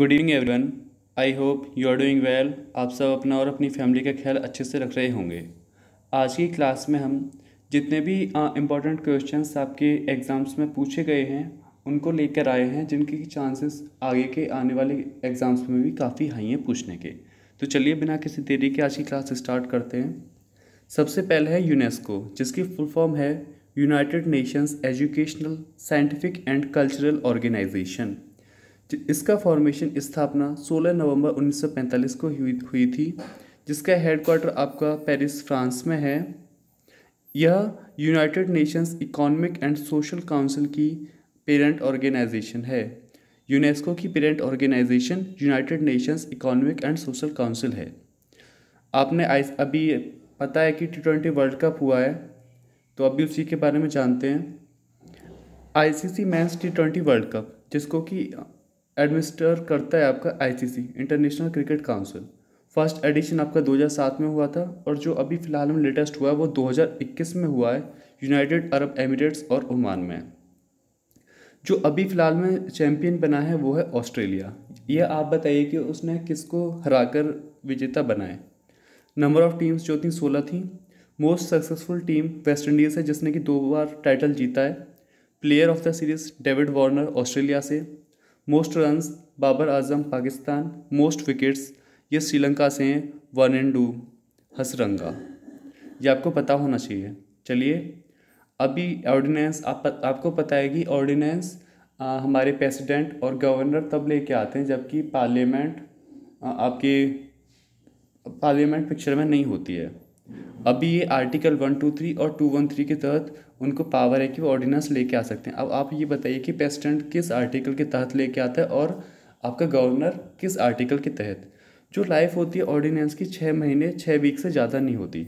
good evening everyone I hope you are doing well आप सब अपना और अपनी फैमिली का ख्याल अच्छे से रख रहे होंगे आज की क्लास में हम जितने भी इम्पॉर्टेंट क्वेश्चंस आपके एग्ज़ाम्स में पूछे गए हैं उनको लेकर आए हैं जिनके चांसेस आगे के आने वाले एग्ज़ाम्स में भी काफ़ी हाई हैं पूछने के तो चलिए बिना किसी देरी के आज की क्लास स्टार्ट करते हैं सबसे पहले है यूनेस्को जिसकी फुल फॉर्म है United Nations Educational Scientific and Cultural Organisation इसका फॉर्मेशन स्थापना 16 नवंबर 1945 को हुई हुई थी जिसका हेडक्वार्टर आपका पेरिस फ्रांस में है यह United Nations Economic and Social Council की पेरेंट ऑर्गेनाइजेशन है यूनेस्को की parent organisation United Nations Economic and Social Council है आपने आइस अभी पता है कि टी ट्वेंटी वर्ल्ड कप हुआ है तो अभी उसी के बारे में जानते हैं ICC men's T twenty World Cup जिसको कि एडमिनिस्टर करता है आपका ICC International Cricket Council first edition आपका 2007 में हुआ था और जो अभी फ़िलहाल में लेटेस्ट हुआ है वो 2021 में हुआ है यूनाइटेड अरब एमिरेट्स और ओमान में जो अभी फ़िलहाल में चैम्पियन बना है वो है ऑस्ट्रेलिया यह आप बताइए कि उसने किसको हराकर विजेता बनाए नंबर ऑफ़ टीम्स जो थी सोलह थी most successful team West Indies है जिसने कि दो बार टाइटल जीता है player of the series David Warner Australia से most run Babar Azam Pakistan most wickets ये श्रीलंका से हैं वन एंड डू हसरंगा ये आपको पता होना चाहिए चलिए अभी ऑर्डिनेंस आप, आपको पता है कि ऑर्डिनेंस हमारे प्रेसिडेंट और गवर्नर तब लेके आते हैं जबकि पार्लियामेंट आपके पार्लियामेंट पिक्चर में नहीं होती है अभी ये आर्टिकल वन टू थ्री और टू वन थ्री के तहत उनको पावर है कि वो ऑर्डिनेंस लेके आ सकते हैं अब आप ये बताइए कि प्रेसिडेंट किस आर्टिकल के तहत लेके आता है और आपका गवर्नर किस आर्टिकल के तहत जो लाइफ होती है ऑर्डिनेंस की छः महीने छः वीक से ज़्यादा नहीं होती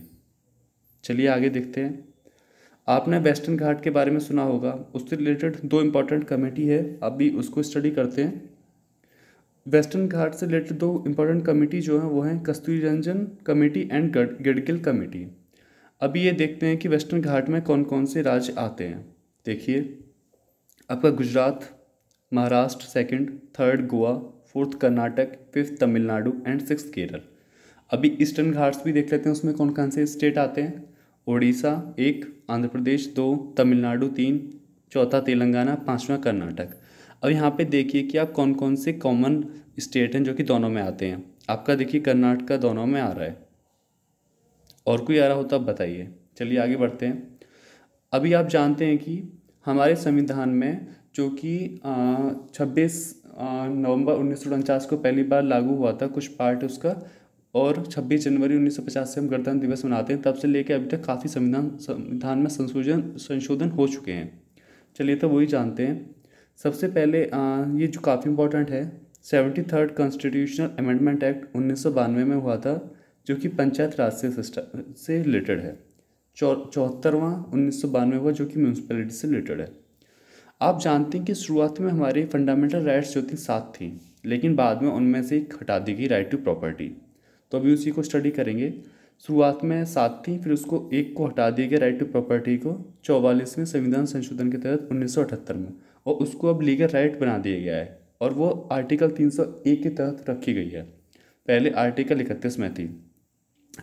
चलिए आगे देखते हैं आपने वेस्टर्न घाट के बारे में सुना होगा उससे रिलेटेड दो इम्पॉर्टेंट कमेटी है अभी उसको स्टडी करते हैं वेस्टर्न घाट से रिलेटेड दो इम्पोर्टेंट कमेटी जो हैं वो हैं Kasturi Rangan committee and Gadgil committee अभी ये देखते हैं कि वेस्टर्न घाट में कौन कौन से राज्य आते हैं देखिए आपका Gujarat Maharashtra second, third Goa fourth Karnataka fifth Tamil Nadu and six Kerala अभी ईस्टर्न घाट्स भी देख लेते हैं उसमें कौन कौन से स्टेट आते हैं ओडिशा एक आंध्र प्रदेश दो तमिलनाडु तीन चौथा तेलंगाना पाँचवा कर्नाटक अब यहाँ पे देखिए कि आप कौन कौन से कॉमन स्टेट हैं जो कि दोनों में आते हैं आपका देखिए कर्नाटका दोनों में आ रहा है और कोई आ रहा हो तो आप बताइए चलिए आगे बढ़ते हैं अभी आप जानते हैं कि हमारे संविधान में जो कि छब्बीस नवंबर उन्नीस को पहली बार लागू हुआ था कुछ पार्ट उसका और 26 जनवरी 1950 से हम गणतंत्र दिवस मनाते हैं तब से लेकर अभी तक काफ़ी संविधान संविधान में संशोधन संशोधन हो चुके हैं चलिए तो वही जानते हैं सबसे पहले ये जो काफ़ी इम्पोर्टेंट है seventy third constitutional amendment act उन्नीस सौ बानवे में हुआ था जो कि पंचायत राज से सिस्टम से रिलेटेड है चौहत्तरवां उन्नीस सौ बानवे हुआ जो कि म्यूनसिपैलिटी से रिलेटेड है आप जानते हैं कि शुरुआत में हमारे फंडामेंटल राइट्स जो थी सात थी लेकिन बाद में उनमें से एक हटा दी गई राइट टू प्रॉपर्टी तो अभी उसी को स्टडी करेंगे शुरुआत में सात थी फिर उसको एक को हटा दिया गया राइट टू प्रॉपर्टी को चौवालीसवें संविधान संशोधन के तहत उन्नीस में और उसको अब लीगल राइट बना दिया गया है और वो आर्टिकल 301 के तहत रखी गई है पहले आर्टिकल इकतीस में थी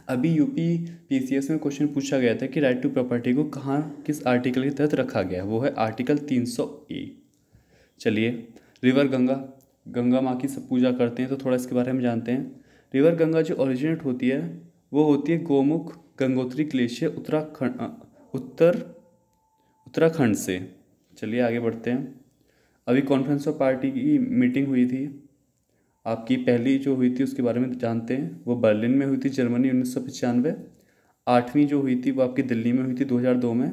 अभी यूपी पीसीएस में क्वेश्चन पूछा गया था कि राइट टू प्रॉपर्टी को कहाँ किस आर्टिकल के तहत रखा गया है वो है आर्टिकल तीन सौ ए चलिए रिवर गंगा गंगा माँ की सब पूजा करते हैं तो थोड़ा इसके बारे में जानते हैं रिवर गंगा जो ओरिजिनेट होती है वो होती है गोमुख गंगोत्री ग्लेशियर उत्तराखंड उत्तर उत्तराखंड से चलिए आगे बढ़ते हैं अभी कॉन्फ्रेंस ऑफ पार्टी की मीटिंग हुई थी आपकी पहली जो हुई थी उसके बारे में जानते हैं वो बर्लिन में हुई थी जर्मनी उन्नीस सौ पचानवे आठवीं जो हुई थी वो आपकी दिल्ली में हुई थी 2002 में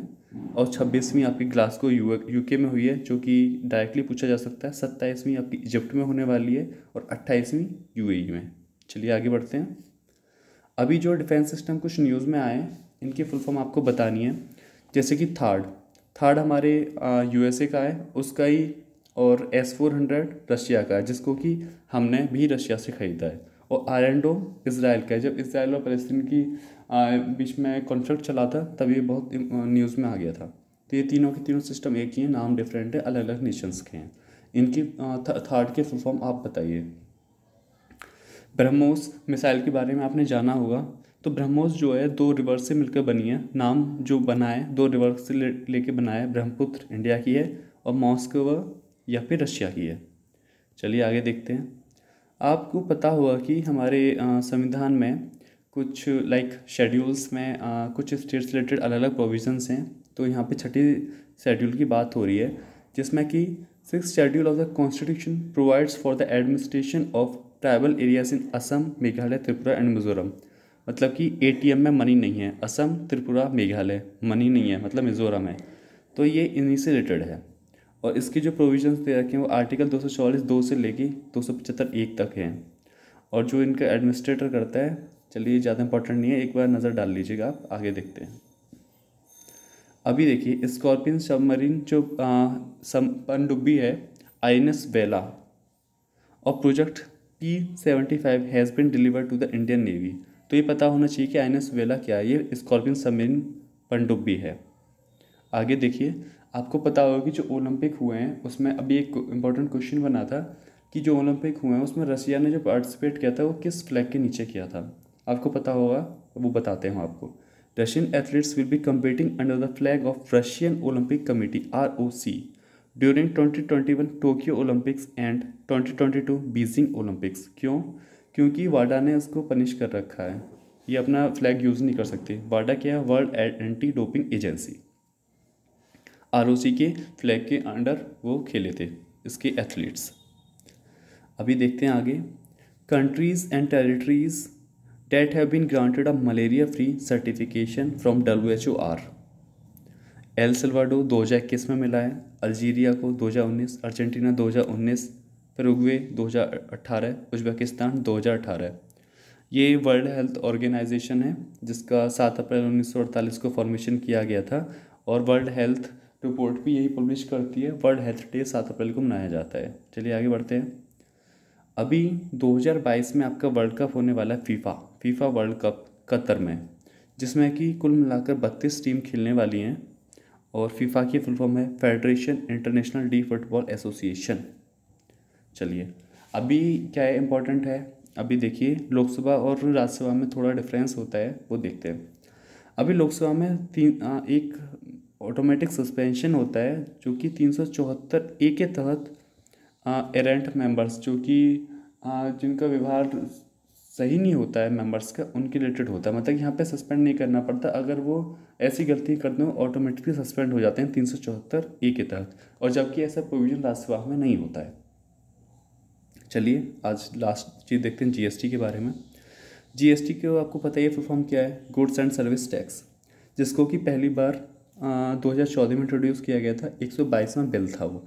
और छब्बीसवीं आपकी ग्लासगो यूके में हुई है जो कि डायरेक्टली पूछा जा सकता है सत्ताईसवीं आपकी इजिप्ट में होने वाली है और अट्ठाईसवीं यू e में चलिए आगे बढ़ते हैं अभी जो डिफेंस सिस्टम कुछ न्यूज़ में आए इनकी फुल फॉर्म आपको बतानी है जैसे कि थार्ड थर्ड हमारे यूएसए का है उसका ही और एस फोर हंड्रेड रशिया का है जिसको कि हमने भी रशिया से ख़रीदा है और आर एंड ओ इसराइल का है जब इसराइल और फलस्तीन की बीच में कॉन्फ्लिक्ट चला था तब ये बहुत न्यूज़ में आ गया था तो ये तीनों के तीनों सिस्टम एक ही हैं नाम डिफरेंट है अलग अलग नेशंस के हैं इनकी थर्ड के फुल फॉर्म आप बताइए ब्रह्मोस मिसाइल के बारे में आपने जाना होगा तो ब्रह्मोस जो है दो रिवर से मिलकर बनी है नाम जो बना है दो रिवर से ले बनाया है ब्रह्मपुत्र इंडिया की है और मॉस्को या फिर रशिया की है चलिए आगे देखते हैं आपको पता हुआ कि हमारे संविधान में कुछ लाइक शेड्यूल्स में आ, कुछ स्टेट्स रिलेटेड अलग अलग प्रोविजंस हैं तो यहाँ पे छठी शेड्यूल की बात हो रही है जिसमें कि six schedule of the constitution provides for the administration of tribal areas in Assam Meghalaya Tripura and Mizoram मतलब कि एटीएम में मनी नहीं है असम त्रिपुरा मेघालय मनी नहीं है मतलब मिज़ोरम है तो ये इन्हीं से रिलेटेड है और इसके जो प्रोविजंस दे रखे हैं वो आर्टिकल दो दो से लेके दो सौ पचहत्तर एक तक हैं और जो इनका एडमिनिस्ट्रेटर करता है चलिए ज़्यादा इंपॉर्टेंट नहीं है एक बार नज़र डाल लीजिएगा आप आगे देखते हैं अभी देखिए स्कॉर्पियन सबमरीन जो पनडुब्बी है आई एन एस वेला और project P seventy five has been deliver to the Indian navy तो ये पता होना चाहिए कि आई एन एस वेला क्या है ये स्कॉर्पियन सबमरीन पनडुब्बी है आगे देखिए आपको पता होगा कि जो ओलंपिक हुए हैं उसमें अभी एक इम्पॉर्टेंट क्वेश्चन बना था कि जो ओलंपिक हुए हैं उसमें रसिया ने जो पार्टिसिपेट किया था वो किस फ्लैग के नीचे किया था आपको पता होगा वो बताते हैं आपको Russian athletes will be competing under the flag of Russian Olympic committee R O C during twenty twenty one Tokyo Olympics and twenty twenty two Beijing Olympics क्यों क्योंकि वाडा ने उसको पनिश कर रखा है ये अपना फ्लैग यूज़ नहीं कर सकती वाडा क्या है world anti doping agency R के फ्लैग के अंडर वो खेले थे इसके एथलीट्स अभी देखते हैं आगे countries territories that have been granted a malaria free certification from W H O आर एल हजार इक्कीस में मिला है अल्जीरिया को दो हजार उन्नीस अर्जेंटीना दो हजार उन्नीस उरुग्वे 2018 उज्बेकिस्तान 2018 ये वर्ल्ड हेल्थ ऑर्गेनाइजेशन है जिसका सात अप्रैल उन्नीस को फॉर्मेशन किया गया था और वर्ल्ड हेल्थ रिपोर्ट भी यही पब्लिश करती है वर्ल्ड हेल्थ डे सात अप्रैल को मनाया जाता है चलिए आगे बढ़ते हैं अभी 2022 में आपका वर्ल्ड कप होने वाला है FIFA FIFA world cup Qatar में जिसमें कि कुल मिलाकर बत्तीस टीम खेलने वाली हैं और फीफा की फुल फॉर्म है federation international de football association चलिए अभी क्या है इम्पोर्टेंट है अभी देखिए लोकसभा और राज्यसभा में थोड़ा डिफरेंस होता है वो देखते हैं अभी लोकसभा में तीन आ, एक ऑटोमेटिक सस्पेंशन होता है जो कि तीन सौ चौहत्तर ए के तहत एरेंट मेंबर्स जो कि जिनका व्यवहार सही नहीं होता है मेंबर्स का उनके रिलेटेड होता है मतलब यहाँ पे सस्पेंड नहीं करना पड़ता अगर वो ऐसी गलती कर दें ऑटोमेटिकली सस्पेंड हो जाते हैं तीन सौ चौहत्तर ए के तहत और जबकि ऐसा प्रोविज़न राज्यसभा में नहीं होता है चलिए आज लास्ट चीज़ देखते हैं जीएसटी के बारे में जीएसटी को आपको पता ही फुल फॉर्म क्या है गुड्स एंड सर्विस टैक्स जिसको कि पहली बार हज़ार चौदह में इंट्रोड्यूस किया गया था एक सौ बिल था वो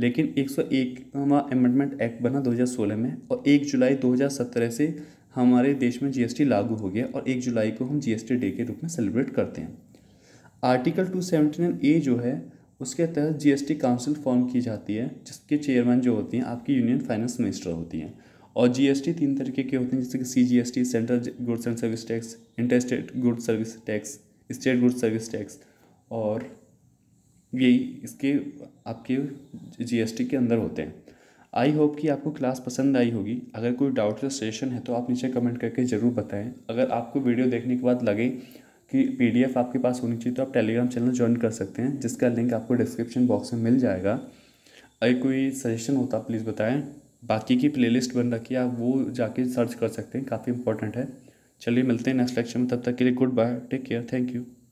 लेकिन एक सौ अमेंडमेंट एक्ट बना सोलह में और एक जुलाई सत्रह से हमारे देश में जीएसटी लागू हो गया और एक जुलाई को हम जीएसटी डे के रूप में सेलिब्रेट करते हैं आर्टिकल टू नाइन ए जो है उसके तहत जीएसटी काउंसिल फॉर्म की जाती है जिसके चेयरमैन जो होती हैं आपकी यूनियन फाइनेंस मिनिस्टर होती हैं और जीएसटी तीन तरीके के होते हैं जैसे कि C G S T central goods and service tax inter state good service tax state good service tax और यही इसके आपके जीएसटी के अंदर होते हैं आई होप कि आपको क्लास पसंद आई होगी अगर कोई डाउट या सजेशन है तो आप नीचे कमेंट करके ज़रूर बताएं अगर आपको वीडियो देखने के बाद लगे कि पीडीएफ आपके पास होनी चाहिए तो आप टेलीग्राम चैनल ज्वाइन कर सकते हैं जिसका लिंक आपको डिस्क्रिप्शन बॉक्स में मिल जाएगा अगर कोई सजेशन होता प्लीज़ बताएं बाकी की प्लेलिस्ट बन रखी है आप वो जाके सर्च कर सकते हैं काफ़ी इंपॉर्टेंट है चलिए मिलते हैं नेक्स्ट लेक्चर में तब तक के लिए goodbye take care thank you